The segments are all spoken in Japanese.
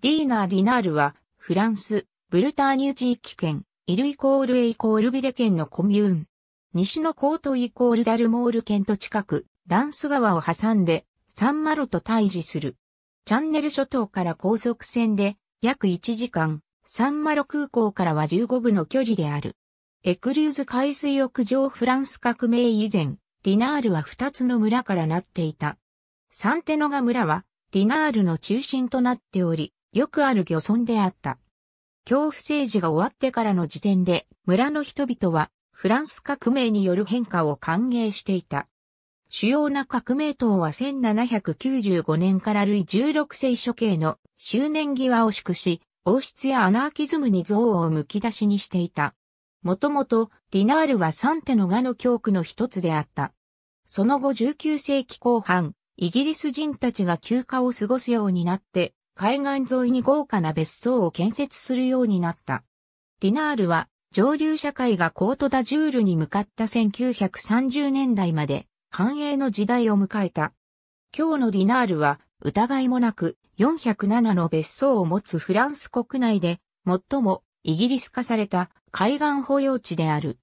ディーナー・ディナールは、フランス、ブルターニュ地域圏、イルイコールエイコールビレ県のコミューン。西のコートイコールダルモール県と近く、ランス川を挟んで、サンマロと対峙する。チャンネル諸島から高速船で、約1時間、サンマロ空港からは15分の距離である。エクルーズ海水浴場フランス革命以前、ディナールは2つの村からなっていた。サンテノガ村は、ディナールの中心となっており、よくある漁村であった。恐怖政治が終わってからの時点で、村の人々は、フランス革命による変化を歓迎していた。主要な革命党は1795年からルイ16世処刑の周年際を祝し、王室やアナーキズムに憎悪をむき出しにしていた。もともと、ディナールはサンテの画の教区の一つであった。その後19世紀後半、イギリス人たちが休暇を過ごすようになって、海岸沿いに豪華な別荘を建設するようになった。ディナールは上流社会がコートダジュールに向かった1930年代まで繁栄の時代を迎えた。今日のディナールは疑いもなく407の別荘を持つフランス国内で最もイギリス化された海岸保養地である。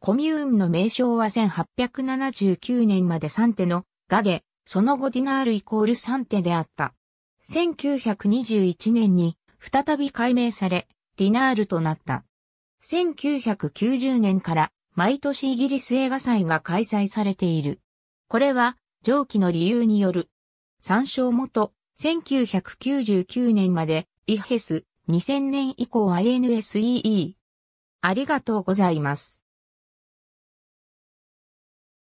コミューンの名称は1879年まで3手のガで、その後ディナールイコール3手であった。1921年に再び改名され、ディナールとなった。1990年から毎年イギリス映画祭が開催されている。これは上記の理由による。参照元、1999年まで、イヘス、2000年以降 INSEE。ありがとうございます。